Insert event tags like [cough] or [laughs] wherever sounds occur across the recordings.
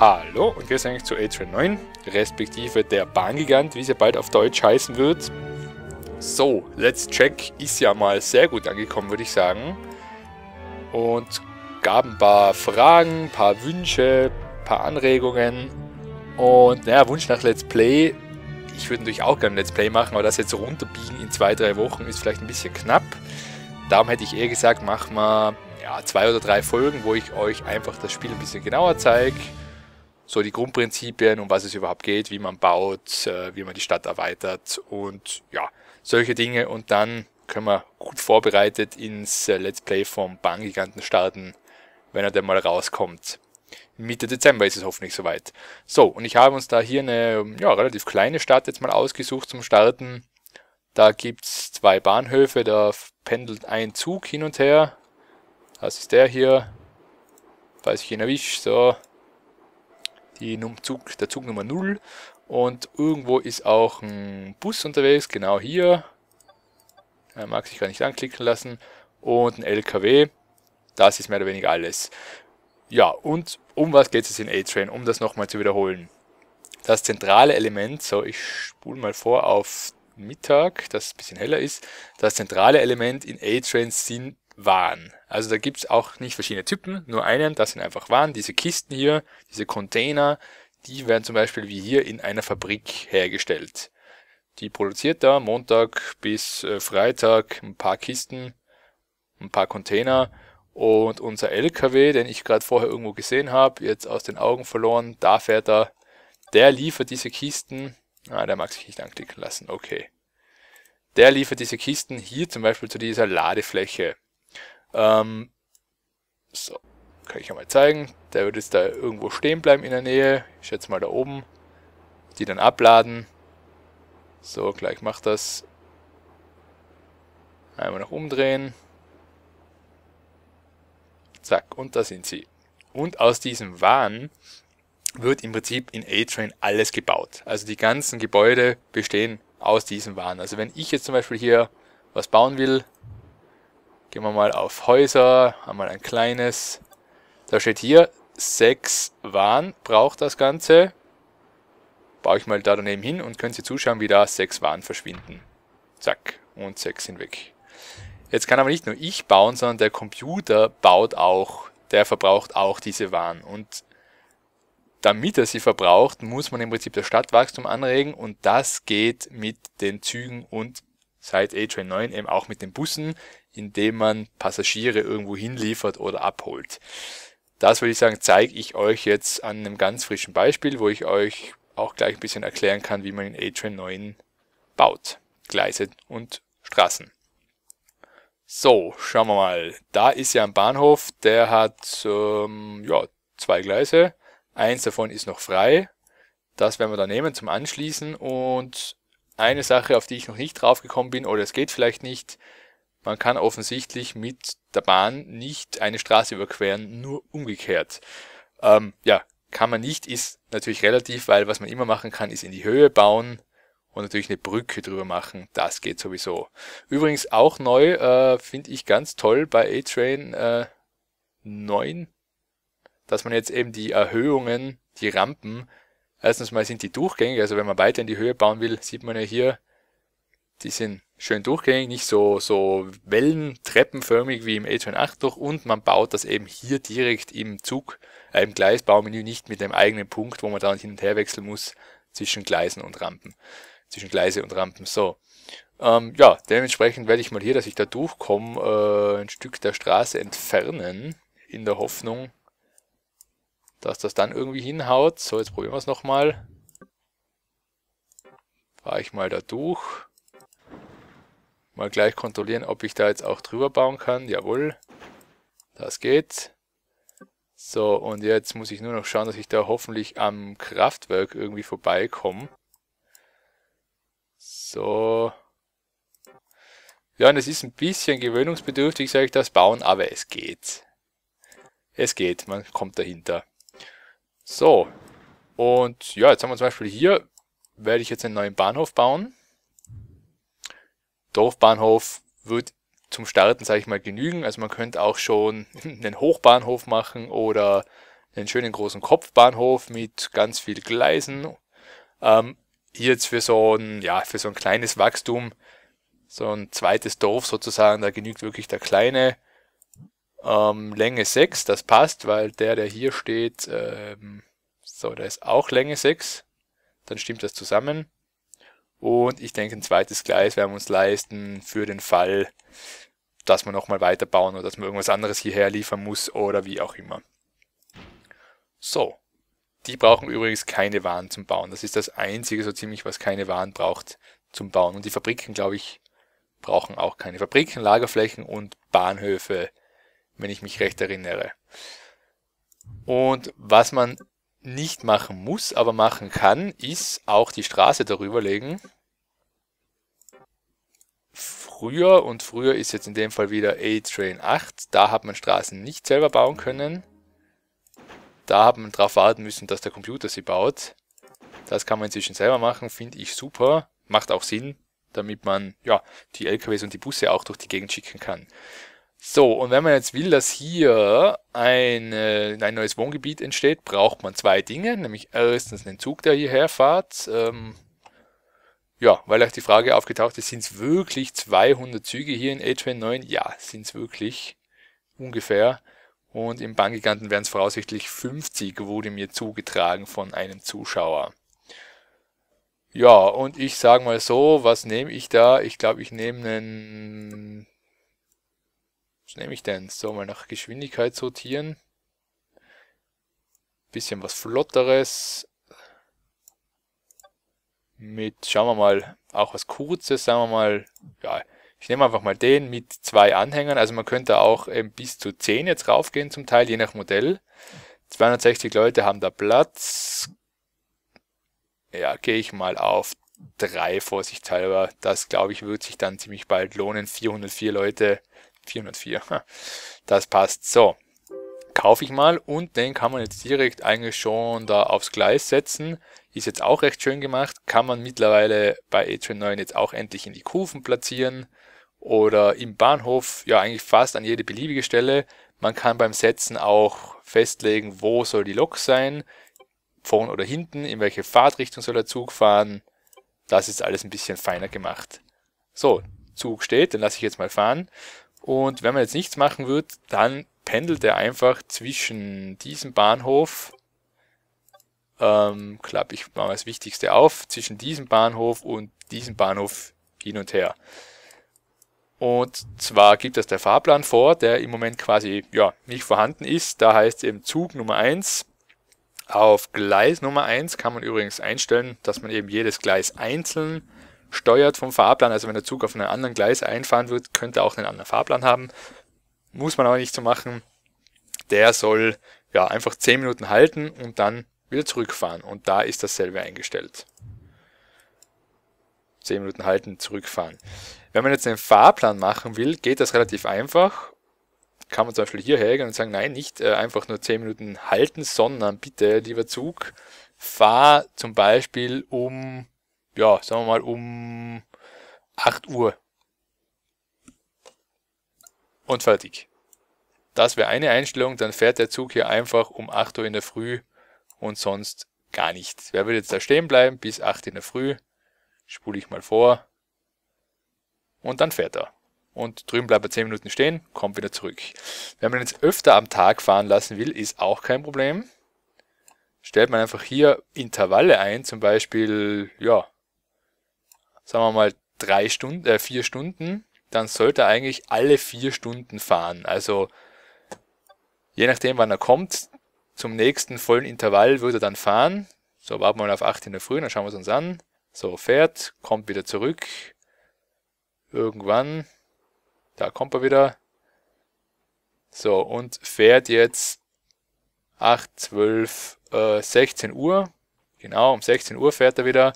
Hallo und wir sind eigentlich zu A-Train 9, respektive der Bahngigant, wie sie bald auf Deutsch heißen wird. So, Let's Check ist ja mal sehr gut angekommen, würde ich sagen. Und gab ein paar Fragen, ein paar Wünsche, ein paar Anregungen. Und naja, Wunsch nach Let's Play. Ich würde natürlich auch gerne Let's Play machen, aber das jetzt runterbiegen in zwei, drei Wochen ist vielleicht ein bisschen knapp. Darum hätte ich eher gesagt, mach mal ja, zwei oder drei Folgen, wo ich euch einfach das Spiel ein bisschen genauer zeige so die Grundprinzipien, um was es überhaupt geht, wie man baut, äh, wie man die Stadt erweitert und ja, solche Dinge. Und dann können wir gut vorbereitet ins äh, Let's Play vom Bahngiganten starten, wenn er denn mal rauskommt. Mitte Dezember ist es hoffentlich soweit. So, und ich habe uns da hier eine ähm, ja, relativ kleine Stadt jetzt mal ausgesucht zum Starten. Da gibt es zwei Bahnhöfe, da pendelt ein Zug hin und her. Das ist der hier. Falls ich ihn erwische, so, die Zug, der Zug Nummer 0. Und irgendwo ist auch ein Bus unterwegs, genau hier. Er mag sich gar nicht anklicken lassen. Und ein LKW. Das ist mehr oder weniger alles. Ja, und um was geht es in A-Train, um das nochmal zu wiederholen? Das zentrale Element, so ich spule mal vor auf Mittag, dass es ein bisschen heller ist. Das zentrale Element in a train sind waren. Also da gibt's auch nicht verschiedene Typen, nur einen, das sind einfach Waren. Diese Kisten hier, diese Container, die werden zum Beispiel wie hier in einer Fabrik hergestellt. Die produziert da Montag bis äh, Freitag ein paar Kisten, ein paar Container und unser LKW, den ich gerade vorher irgendwo gesehen habe, jetzt aus den Augen verloren, da fährt er, der liefert diese Kisten, ah, der mag sich nicht anklicken lassen, okay. Der liefert diese Kisten hier zum Beispiel zu dieser Ladefläche. Ähm, so, kann ich ja mal zeigen. Der wird jetzt da irgendwo stehen bleiben in der Nähe. Ich schätze mal da oben. Die dann abladen. So, gleich macht das. Einmal noch umdrehen. Zack, und da sind sie. Und aus diesem Waren wird im Prinzip in A-Train alles gebaut. Also die ganzen Gebäude bestehen aus diesem Waren. Also wenn ich jetzt zum Beispiel hier was bauen will, Gehen wir mal auf Häuser, einmal ein kleines. Da steht hier, 6 Waren braucht das Ganze. Baue ich mal da daneben hin und können Sie zuschauen, wie da 6 Waren verschwinden. Zack, und 6 sind weg. Jetzt kann aber nicht nur ich bauen, sondern der Computer baut auch, der verbraucht auch diese Waren. Und damit er sie verbraucht, muss man im Prinzip das Stadtwachstum anregen und das geht mit den Zügen und seit A-Train 9 eben auch mit den Bussen, indem man Passagiere irgendwo hinliefert oder abholt. Das würde ich sagen, zeige ich euch jetzt an einem ganz frischen Beispiel, wo ich euch auch gleich ein bisschen erklären kann, wie man in A-Train 9 baut. Gleise und Straßen. So, schauen wir mal. Da ist ja ein Bahnhof, der hat ähm, ja, zwei Gleise. Eins davon ist noch frei. Das werden wir da nehmen zum Anschließen. Und eine Sache, auf die ich noch nicht drauf gekommen bin, oder es geht vielleicht nicht, man kann offensichtlich mit der Bahn nicht eine Straße überqueren, nur umgekehrt. Ähm, ja, kann man nicht, ist natürlich relativ, weil was man immer machen kann, ist in die Höhe bauen und natürlich eine Brücke drüber machen. Das geht sowieso. Übrigens auch neu, äh, finde ich ganz toll bei A-Train äh, 9, dass man jetzt eben die Erhöhungen, die Rampen, erstens mal sind die durchgängig, also wenn man weiter in die Höhe bauen will, sieht man ja hier, die sind schön durchgängig, nicht so, so wellentreppenförmig wie im a 28 durch und man baut das eben hier direkt im Zug, äh, im Gleisbaumenü, nicht mit einem eigenen Punkt, wo man dann hin und her wechseln muss zwischen Gleisen und Rampen, zwischen Gleise und Rampen, so. Ähm, ja, dementsprechend werde ich mal hier, dass ich da durchkomme, äh, ein Stück der Straße entfernen, in der Hoffnung, dass das dann irgendwie hinhaut. So, jetzt probieren wir es nochmal. Fahre ich mal da durch. Mal gleich kontrollieren, ob ich da jetzt auch drüber bauen kann. Jawohl, das geht. So, und jetzt muss ich nur noch schauen, dass ich da hoffentlich am Kraftwerk irgendwie vorbeikomme. So. Ja, und es ist ein bisschen gewöhnungsbedürftig, sage ich das Bauen, aber es geht. Es geht, man kommt dahinter. So, und ja, jetzt haben wir zum Beispiel hier, werde ich jetzt einen neuen Bahnhof bauen. Dorfbahnhof wird zum Starten, sage ich mal, genügen. Also man könnte auch schon [laughs] einen Hochbahnhof machen oder einen schönen großen Kopfbahnhof mit ganz viel Gleisen. Ähm, hier jetzt für so ein, ja, für so ein kleines Wachstum, so ein zweites Dorf sozusagen, da genügt wirklich der kleine ähm, Länge 6, das passt, weil der, der hier steht, ähm, so, der ist auch Länge 6, dann stimmt das zusammen. Und ich denke, ein zweites Gleis werden wir uns leisten für den Fall, dass wir nochmal weiterbauen oder dass man irgendwas anderes hierher liefern muss oder wie auch immer. So. Die brauchen übrigens keine Waren zum Bauen. Das ist das einzige so ziemlich, was keine Waren braucht zum Bauen. Und die Fabriken, glaube ich, brauchen auch keine Fabriken, Lagerflächen und Bahnhöfe, wenn ich mich recht erinnere. Und was man nicht machen muss, aber machen kann, ist auch die Straße darüber legen. Früher, und früher ist jetzt in dem Fall wieder A-Train 8, da hat man Straßen nicht selber bauen können. Da hat man drauf warten müssen, dass der Computer sie baut. Das kann man inzwischen selber machen, finde ich super. Macht auch Sinn, damit man ja die LKWs und die Busse auch durch die Gegend schicken kann. So, und wenn man jetzt will, dass hier ein, äh, ein neues Wohngebiet entsteht, braucht man zwei Dinge, nämlich erstens einen Zug, der hierher fährt. Ähm, ja, weil auch die Frage aufgetaucht ist, sind es wirklich 200 Züge hier in h train 9? Ja, sind es wirklich ungefähr. Und im Bahngiganten wären es voraussichtlich 50, wurde mir zugetragen von einem Zuschauer. Ja, und ich sage mal so, was nehme ich da? Ich glaube, ich nehme einen was nehme ich denn? So, mal nach Geschwindigkeit sortieren. Bisschen was Flotteres. Mit, schauen wir mal, auch was Kurzes, sagen wir mal, ja, ich nehme einfach mal den mit zwei Anhängern. Also man könnte auch ähm, bis zu 10 jetzt raufgehen zum Teil, je nach Modell. 260 Leute haben da Platz. Ja, gehe ich mal auf 3 vorsichtshalber. Das glaube ich wird sich dann ziemlich bald lohnen. 404 Leute 404. Das passt. So, kaufe ich mal und den kann man jetzt direkt eigentlich schon da aufs Gleis setzen. Ist jetzt auch recht schön gemacht. Kann man mittlerweile bei Atrium 9 jetzt auch endlich in die Kufen platzieren oder im Bahnhof, ja eigentlich fast an jede beliebige Stelle. Man kann beim Setzen auch festlegen, wo soll die Lok sein, vorn oder hinten, in welche Fahrtrichtung soll der Zug fahren. Das ist alles ein bisschen feiner gemacht. So, Zug steht, den lasse ich jetzt mal fahren und wenn man jetzt nichts machen wird, dann pendelt er einfach zwischen diesem Bahnhof, ähm, klappe ich mal das Wichtigste auf, zwischen diesem Bahnhof und diesem Bahnhof hin und her. Und zwar gibt das der Fahrplan vor, der im Moment quasi ja, nicht vorhanden ist. Da heißt eben Zug Nummer eins Auf Gleis Nummer eins kann man übrigens einstellen, dass man eben jedes Gleis einzeln steuert vom Fahrplan. Also wenn der Zug auf einen anderen Gleis einfahren wird, könnte er auch einen anderen Fahrplan haben. Muss man aber nicht so machen. Der soll ja einfach 10 Minuten halten und dann wieder zurückfahren. Und da ist dasselbe eingestellt. 10 Minuten halten, zurückfahren. Wenn man jetzt einen Fahrplan machen will, geht das relativ einfach. Kann man zum Beispiel hierher gehen und sagen, nein, nicht äh, einfach nur 10 Minuten halten, sondern bitte, lieber Zug, fahr zum Beispiel um ja, sagen wir mal um 8 Uhr. Und fertig. Das wäre eine Einstellung, dann fährt der Zug hier einfach um 8 Uhr in der Früh und sonst gar nichts. Wer würde jetzt da stehen bleiben bis 8 in der Früh? Spule ich mal vor. Und dann fährt er. Und drüben bleibt er 10 Minuten stehen, kommt wieder zurück. Wenn man jetzt öfter am Tag fahren lassen will, ist auch kein Problem. Stellt man einfach hier Intervalle ein, zum Beispiel, ja, sagen wir mal, drei Stunden, äh, vier Stunden, dann sollte er eigentlich alle vier Stunden fahren. Also je nachdem, wann er kommt, zum nächsten vollen Intervall würde er dann fahren. So, warten wir mal auf 8 in der Früh, dann schauen wir es uns an. So, fährt, kommt wieder zurück. Irgendwann, da kommt er wieder. So, und fährt jetzt 8, 12, äh, 16 Uhr. Genau, um 16 Uhr fährt er wieder.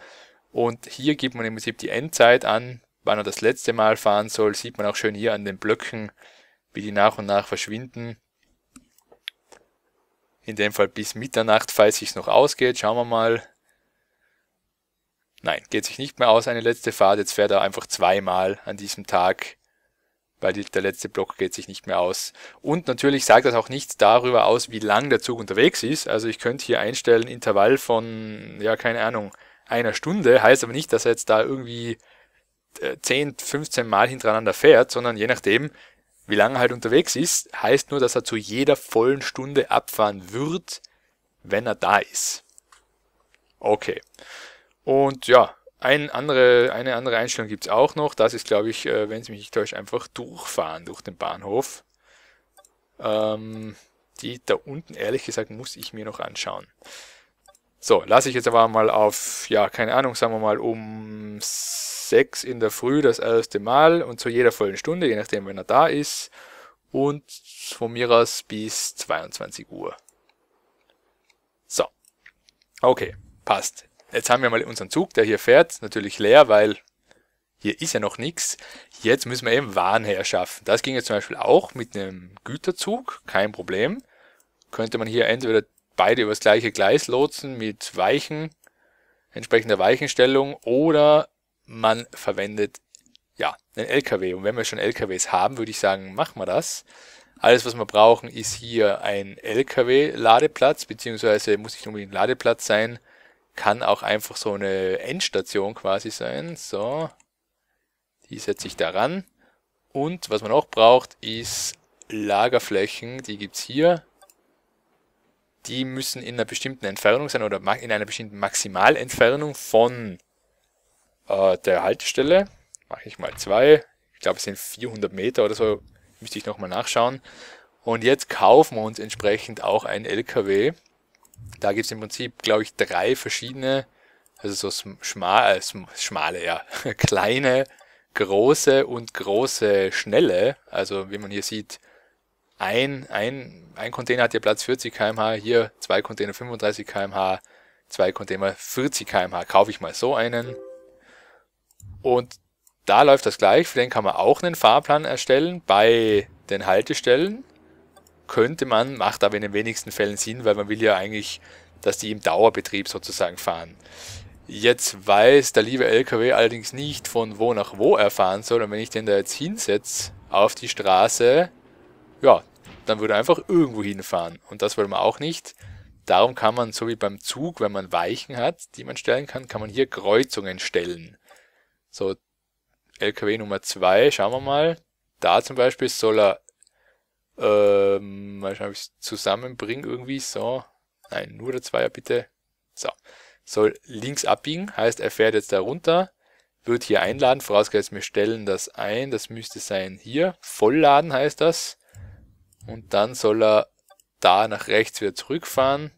Und hier gibt man im Prinzip die Endzeit an, wann er das letzte Mal fahren soll. Sieht man auch schön hier an den Blöcken, wie die nach und nach verschwinden. In dem Fall bis Mitternacht, falls sich's noch ausgeht. Schauen wir mal. Nein, geht sich nicht mehr aus, eine letzte Fahrt. Jetzt fährt er einfach zweimal an diesem Tag, weil die, der letzte Block geht sich nicht mehr aus. Und natürlich sagt das auch nichts darüber aus, wie lang der Zug unterwegs ist. Also ich könnte hier einstellen, Intervall von, ja, keine Ahnung, einer Stunde heißt aber nicht, dass er jetzt da irgendwie 10, äh, 15 Mal hintereinander fährt, sondern je nachdem, wie lange er halt unterwegs ist, heißt nur, dass er zu jeder vollen Stunde abfahren wird, wenn er da ist. Okay. Und ja, ein andere, eine andere Einstellung gibt es auch noch. Das ist, glaube ich, äh, wenn es mich nicht täuscht, einfach durchfahren durch den Bahnhof. Ähm, die da unten, ehrlich gesagt, muss ich mir noch anschauen. So, lasse ich jetzt aber mal auf, ja, keine Ahnung, sagen wir mal um 6 in der Früh das erste Mal und zu jeder vollen Stunde, je nachdem, wenn er da ist. Und von mir aus bis 22 Uhr. So. Okay, passt. Jetzt haben wir mal unseren Zug, der hier fährt, natürlich leer, weil hier ist ja noch nichts. Jetzt müssen wir eben Waren herschaffen. Das ging jetzt zum Beispiel auch mit einem Güterzug, kein Problem. Könnte man hier entweder beide übers gleiche Gleis lotsen mit Weichen, entsprechender Weichenstellung oder man verwendet ja, einen LKW. Und wenn wir schon LKWs haben, würde ich sagen, machen wir das. Alles, was wir brauchen, ist hier ein LKW-Ladeplatz, beziehungsweise muss nicht unbedingt ein Ladeplatz sein, kann auch einfach so eine Endstation quasi sein. So, die setze ich daran. Und was man auch braucht, ist Lagerflächen. Die gibt's hier die müssen in einer bestimmten Entfernung sein oder in einer bestimmten Maximalentfernung von äh, der Haltestelle. Mache ich mal zwei. Ich glaube, es sind 400 Meter oder so. Müsste ich nochmal nachschauen. Und jetzt kaufen wir uns entsprechend auch ein LKW. Da gibt es im Prinzip, glaube ich, drei verschiedene, also so schmal, äh, schmale, ja, [laughs] kleine, große und große, schnelle. Also wie man hier sieht, ein, ein, ein Container hat hier Platz 40 km/h, hier zwei Container 35 km/h, zwei Container 40 km/h. Kaufe ich mal so einen. Und da läuft das gleich. Für den kann man auch einen Fahrplan erstellen. Bei den Haltestellen könnte man, macht aber in den wenigsten Fällen Sinn, weil man will ja eigentlich, dass die im Dauerbetrieb sozusagen fahren. Jetzt weiß der liebe LKW allerdings nicht, von wo nach wo er fahren soll. Und wenn ich den da jetzt hinsetze auf die Straße, ja, dann würde er einfach irgendwo hinfahren. Und das wollen wir auch nicht. Darum kann man, so wie beim Zug, wenn man Weichen hat, die man stellen kann, kann man hier Kreuzungen stellen. So, LKW Nummer 2, schauen wir mal. Da zum Beispiel soll er, ähm, mal schauen, ob ich es zusammenbringe irgendwie, so. Nein, nur der Zweier bitte. So. Soll links abbiegen, heißt er fährt jetzt da runter, wird hier einladen, vorausgesetzt wir stellen das ein, das müsste sein hier. Vollladen heißt das. Und dann soll er da nach rechts wieder zurückfahren.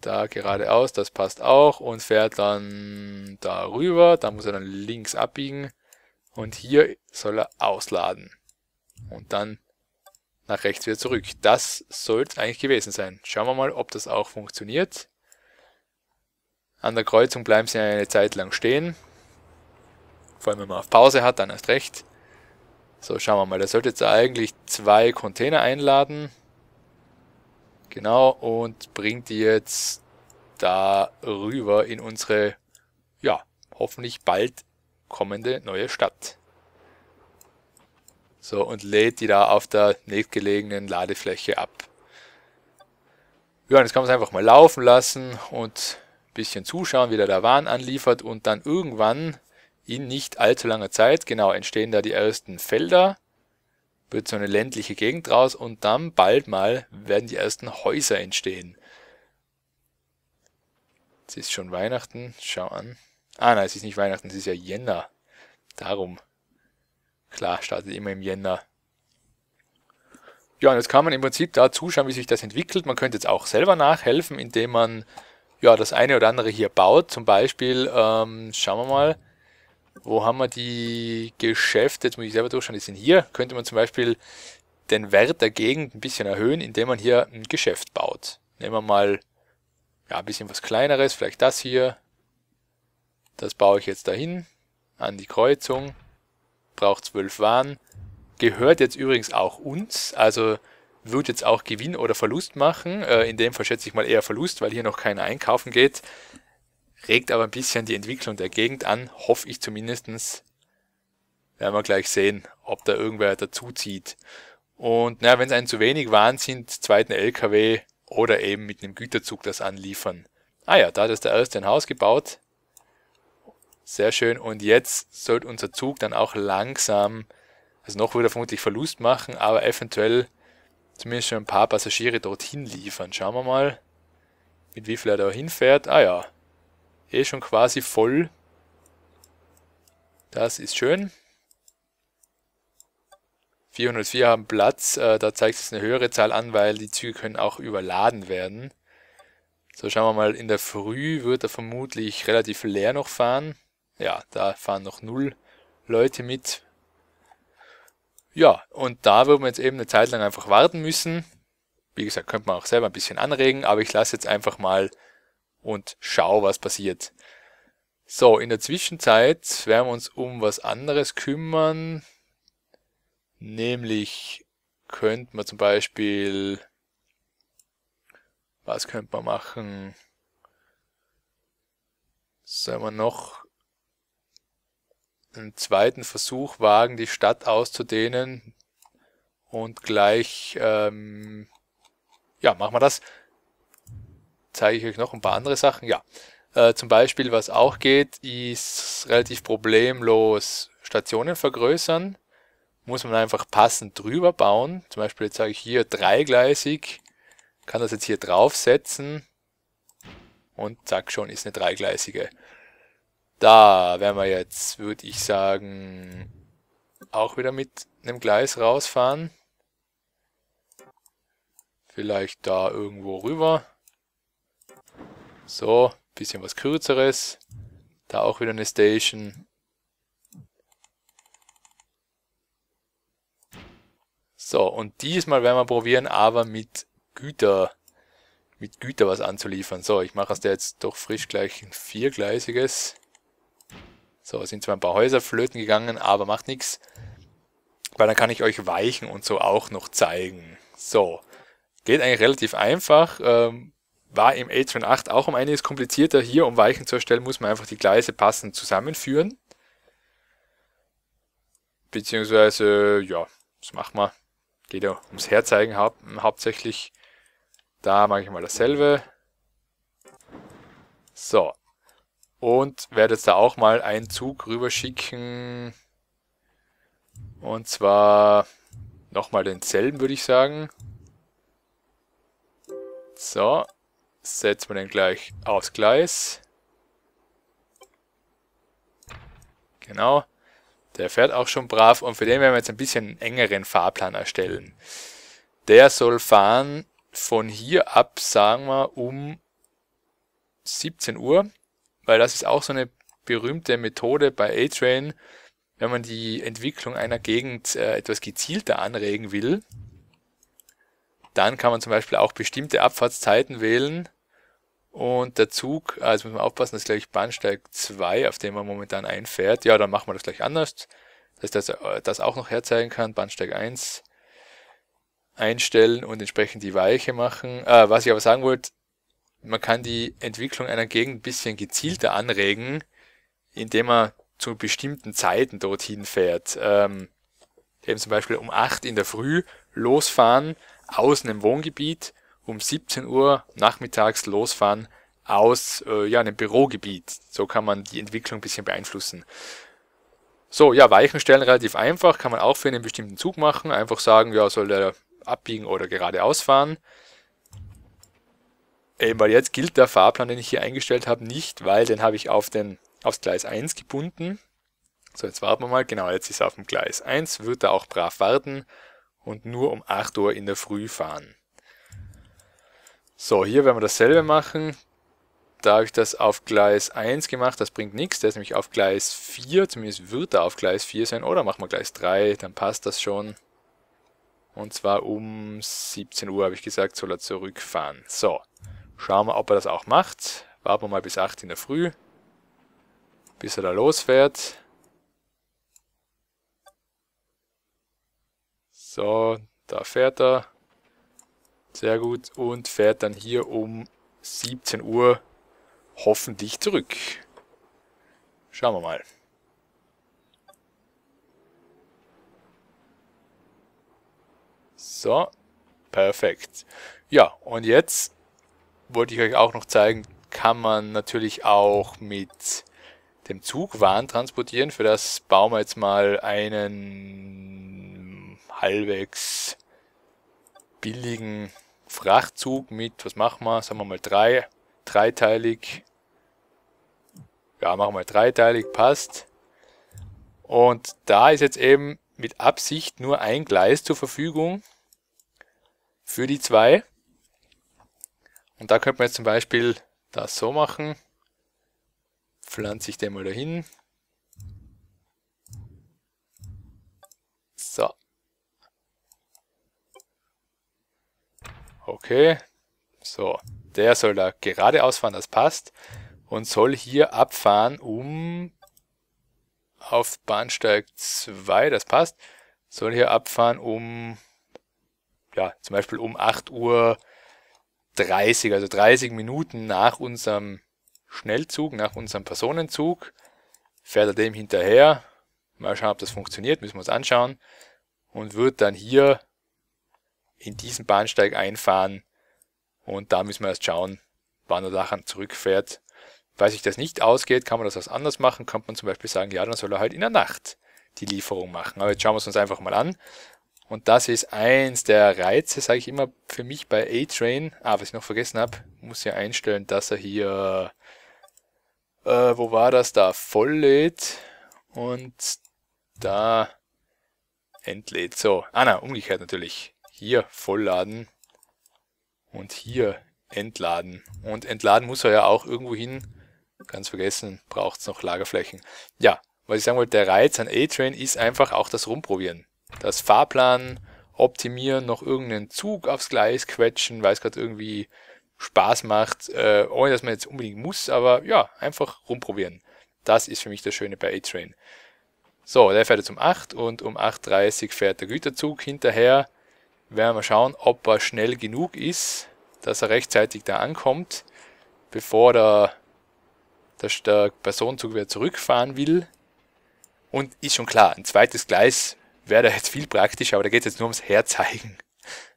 Da geradeaus, das passt auch. Und fährt dann da rüber. Da muss er dann links abbiegen. Und hier soll er ausladen. Und dann nach rechts wieder zurück. Das sollte eigentlich gewesen sein. Schauen wir mal, ob das auch funktioniert. An der Kreuzung bleiben sie eine Zeit lang stehen. Vor allem, wenn man auf Pause hat, dann erst recht. So, schauen wir mal. Der sollte jetzt eigentlich zwei Container einladen. Genau, und bringt die jetzt da rüber in unsere, ja, hoffentlich bald kommende neue Stadt. So, und lädt die da auf der nächstgelegenen Ladefläche ab. Ja, und jetzt kann man es einfach mal laufen lassen und ein bisschen zuschauen, wie der da Waren anliefert und dann irgendwann in nicht allzu langer Zeit, genau, entstehen da die ersten Felder, wird so eine ländliche Gegend draus und dann bald mal werden die ersten Häuser entstehen. Es ist schon Weihnachten, schau an. Ah nein, es ist nicht Weihnachten, es ist ja Jänner. Darum. Klar, startet immer im Jänner. Ja, und jetzt kann man im Prinzip da zuschauen, wie sich das entwickelt. Man könnte jetzt auch selber nachhelfen, indem man ja das eine oder andere hier baut. Zum Beispiel, ähm, schauen wir mal, wo haben wir die Geschäfte? Jetzt muss ich selber durchschauen, die sind hier. Könnte man zum Beispiel den Wert der Gegend ein bisschen erhöhen, indem man hier ein Geschäft baut. Nehmen wir mal ja, ein bisschen was kleineres, vielleicht das hier. Das baue ich jetzt dahin, an die Kreuzung. Braucht zwölf Waren. Gehört jetzt übrigens auch uns, also wird jetzt auch Gewinn oder Verlust machen. Äh, in dem Fall schätze ich mal eher Verlust, weil hier noch keiner einkaufen geht. Regt aber ein bisschen die Entwicklung der Gegend an, hoffe ich zumindestens. Werden wir gleich sehen, ob da irgendwer dazuzieht. Und naja, wenn es einen zu wenig waren, sind zweiten LKW oder eben mit einem Güterzug das anliefern. Ah ja, da hat es der erste ein Haus gebaut. Sehr schön. Und jetzt sollte unser Zug dann auch langsam, also noch würde er vermutlich Verlust machen, aber eventuell zumindest schon ein paar Passagiere dorthin liefern. Schauen wir mal, mit wie viel er da hinfährt. Ah ja, eh schon quasi voll. Das ist schön. 404 haben Platz, äh, da zeigt es eine höhere Zahl an, weil die Züge können auch überladen werden. So, schauen wir mal, in der Früh wird er vermutlich relativ leer noch fahren. Ja, da fahren noch null Leute mit. Ja, und da wird man jetzt eben eine Zeit lang einfach warten müssen. Wie gesagt, könnte man auch selber ein bisschen anregen, aber ich lasse jetzt einfach mal und schau, was passiert. So, in der Zwischenzeit werden wir uns um was anderes kümmern. Nämlich könnte man zum Beispiel, was könnte man machen? Sollen wir noch einen zweiten Versuch wagen, die Stadt auszudehnen und gleich, ähm, ja, machen wir das zeige ich euch noch ein paar andere Sachen. Ja, äh, zum Beispiel, was auch geht, ist relativ problemlos Stationen vergrößern. Muss man einfach passend drüber bauen. Zum Beispiel jetzt sage ich hier dreigleisig, kann das jetzt hier draufsetzen und zack schon, ist eine dreigleisige. Da werden wir jetzt, würde ich sagen, auch wieder mit einem Gleis rausfahren. Vielleicht da irgendwo rüber. So, bisschen was kürzeres. Da auch wieder eine Station. So, und diesmal werden wir probieren, aber mit Güter, mit Güter was anzuliefern. So, ich mache es der jetzt doch frisch gleich ein viergleisiges. So, sind zwar ein paar Häuser flöten gegangen, aber macht nichts. Weil dann kann ich euch Weichen und so auch noch zeigen. So, geht eigentlich relativ einfach. Ähm, war im a 8 auch um einiges komplizierter. Hier, um Weichen zu erstellen, muss man einfach die Gleise passend zusammenführen. Beziehungsweise, ja, das machen wir. Geht ja ums Herzeigen hau hauptsächlich. Da mache ich mal dasselbe. So. Und werde jetzt da auch mal einen Zug rüberschicken. Und zwar nochmal denselben, würde ich sagen. So, setzen wir den gleich aufs Gleis. Genau. Der fährt auch schon brav und für den werden wir jetzt ein bisschen engeren Fahrplan erstellen. Der soll fahren von hier ab, sagen wir, um 17 Uhr, weil das ist auch so eine berühmte Methode bei A-Train, wenn man die Entwicklung einer Gegend äh, etwas gezielter anregen will, dann kann man zum Beispiel auch bestimmte Abfahrtszeiten wählen und der Zug, also muss man aufpassen, das ist glaube ich Bahnsteig 2, auf dem man momentan einfährt. Ja, dann machen wir das gleich anders, dass ich das, äh, das auch noch herzeigen kann. Bahnsteig 1 einstellen und entsprechend die Weiche machen. Äh, was ich aber sagen wollte, man kann die Entwicklung einer Gegend ein bisschen gezielter anregen, indem man zu bestimmten Zeiten dorthin fährt. Ähm, eben zum Beispiel um 8 in der Früh losfahren, aus einem Wohngebiet um 17 Uhr nachmittags losfahren aus äh, ja, einem Bürogebiet. So kann man die Entwicklung ein bisschen beeinflussen. So, ja, Weichenstellen relativ einfach, kann man auch für einen bestimmten Zug machen. Einfach sagen, ja, soll er abbiegen oder geradeaus fahren. Eben, ähm, weil jetzt gilt der Fahrplan, den ich hier eingestellt habe, nicht, weil den habe ich auf den, aufs Gleis 1 gebunden. So, jetzt warten wir mal. Genau, jetzt ist er auf dem Gleis 1, wird er auch brav warten und nur um 8 Uhr in der Früh fahren. So, hier werden wir dasselbe machen. Da habe ich das auf Gleis 1 gemacht, das bringt nichts. Der ist nämlich auf Gleis 4, zumindest wird er auf Gleis 4 sein. Oder machen wir Gleis 3, dann passt das schon. Und zwar um 17 Uhr, habe ich gesagt, soll er zurückfahren. So, schauen wir, ob er das auch macht. Warten wir mal bis 8 in der Früh, bis er da losfährt. So, da fährt er. Sehr gut. Und fährt dann hier um 17 Uhr hoffentlich zurück. Schauen wir mal. So, perfekt. Ja, und jetzt wollte ich euch auch noch zeigen, kann man natürlich auch mit dem Zug Waren transportieren. Für das bauen wir jetzt mal einen halbwegs billigen Frachtzug mit, was machen wir, sagen wir mal drei, dreiteilig. Ja, machen wir dreiteilig, passt. Und da ist jetzt eben mit Absicht nur ein Gleis zur Verfügung für die zwei. Und da könnte man jetzt zum Beispiel das so machen. Pflanze ich den mal dahin. Okay, so, der soll da geradeaus fahren, das passt. Und soll hier abfahren, um auf Bahnsteig 2, das passt. Soll hier abfahren um, ja, zum Beispiel um 8 Uhr 30, also 30 Minuten nach unserem Schnellzug, nach unserem Personenzug. Fährt er dem hinterher. Mal schauen, ob das funktioniert, müssen wir uns anschauen. Und wird dann hier in diesen Bahnsteig einfahren und da müssen wir erst schauen, wann er nachher zurückfährt. Falls sich das nicht ausgeht, kann man das was anders machen. Kann man zum Beispiel sagen, ja, dann soll er halt in der Nacht die Lieferung machen. Aber jetzt schauen wir es uns einfach mal an. Und das ist eins der Reize, sage ich immer, für mich bei A-Train. Ah, was ich noch vergessen habe, muss ja einstellen, dass er hier, äh, wo war das da, voll lädt und da entlädt. So, ah na, umgekehrt natürlich hier vollladen und hier entladen. Und entladen muss er ja auch irgendwo hin. Ganz vergessen, braucht es noch Lagerflächen. Ja, was ich sagen wollte, der Reiz an A-Train ist einfach auch das Rumprobieren. Das Fahrplan optimieren, noch irgendeinen Zug aufs Gleis quetschen, weil es gerade irgendwie Spaß macht, äh, ohne dass man jetzt unbedingt muss, aber ja, einfach rumprobieren. Das ist für mich das Schöne bei A-Train. So, der fährt jetzt um 8 und um 8.30 fährt der Güterzug hinterher werden wir schauen, ob er schnell genug ist, dass er rechtzeitig da ankommt, bevor der, der, der Personenzug wieder zurückfahren will. Und ist schon klar, ein zweites Gleis wäre da jetzt viel praktischer, aber da geht es jetzt nur ums Herzeigen.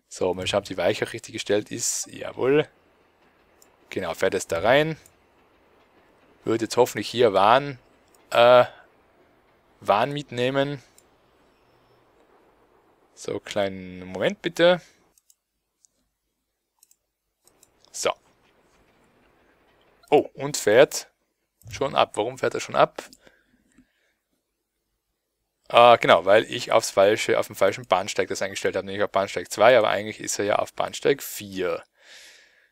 So, mal schauen, ob die Weiche richtig gestellt ist. Jawohl. Genau, fährt es da rein. Würde jetzt hoffentlich hier Waren, äh, Waren mitnehmen. So, kleinen Moment bitte. So. Oh, und fährt schon ab. Warum fährt er schon ab? Äh, genau, weil ich aufs falsche, auf dem falschen Bahnsteig das eingestellt habe. Nämlich auf Bahnsteig 2, aber eigentlich ist er ja auf Bahnsteig 4.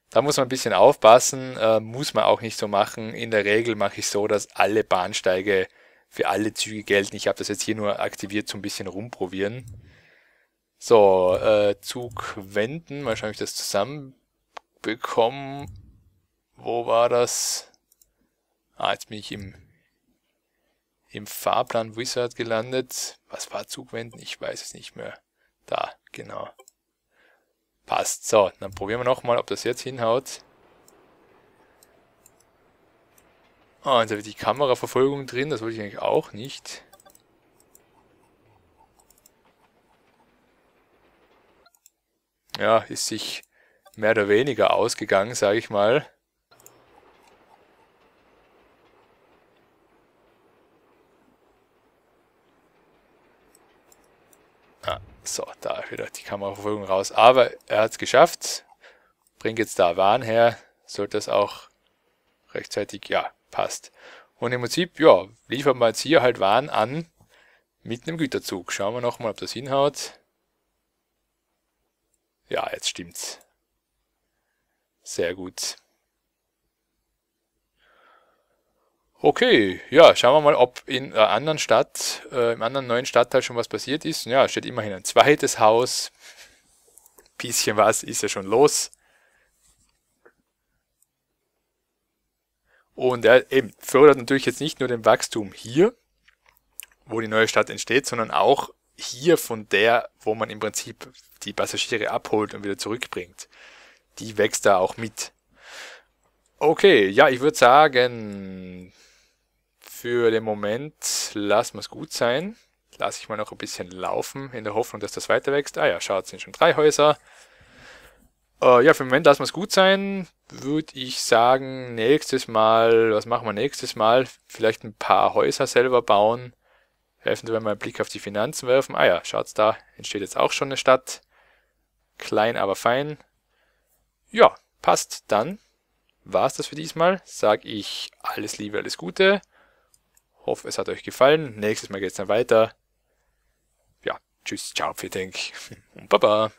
Da muss man ein bisschen aufpassen, äh, muss man auch nicht so machen. In der Regel mache ich so, dass alle Bahnsteige für alle Züge gelten. Ich habe das jetzt hier nur aktiviert so ein bisschen rumprobieren. So, äh, Zug wenden. Wahrscheinlich das zusammenbekommen. Wo war das? Ah, jetzt bin ich im, im Fahrplan Wizard gelandet. Was war Zug wenden? Ich weiß es nicht mehr. Da, genau. Passt. So, dann probieren wir nochmal, ob das jetzt hinhaut. Ah, und da wird die Kameraverfolgung drin. Das wollte ich eigentlich auch nicht. ja, ist sich mehr oder weniger ausgegangen, sage ich mal. Ah, so, da wieder die Kameraverfolgung raus. Aber er hat es geschafft. Bringt jetzt da Waren her. Sollte das auch rechtzeitig, ja, passt. Und im Prinzip, ja, liefert man jetzt hier halt Waren an mit einem Güterzug. Schauen wir nochmal, ob das hinhaut. Ja, jetzt stimmt's. Sehr gut. Okay, ja, schauen wir mal, ob in einer anderen Stadt, äh, im anderen neuen Stadtteil schon was passiert ist. Ja, steht immerhin ein zweites Haus. Bisschen was ist ja schon los. Und er eben fördert natürlich jetzt nicht nur den Wachstum hier, wo die neue Stadt entsteht, sondern auch hier von der, wo man im Prinzip die Passagiere abholt und wieder zurückbringt, die wächst da auch mit. Okay, ja, ich würde sagen, für den Moment lassen wir es gut sein. Lass ich mal noch ein bisschen laufen, in der Hoffnung, dass das weiter wächst. Ah ja, schaut, sind schon drei Häuser. Äh, ja, für den Moment lassen wir es gut sein. Würde ich sagen, nächstes Mal, was machen wir nächstes Mal? Vielleicht ein paar Häuser selber bauen Helfen Sie, wenn wir einen Blick auf die Finanzen werfen. Ah ja, schaut's da, entsteht jetzt auch schon eine Stadt. Klein, aber fein. Ja, passt. Dann war's das für diesmal. Sag ich alles Liebe, alles Gute. Hoffe, es hat euch gefallen. Nächstes Mal geht's dann weiter. Ja, tschüss, ciao, viel Dank [laughs] und baba.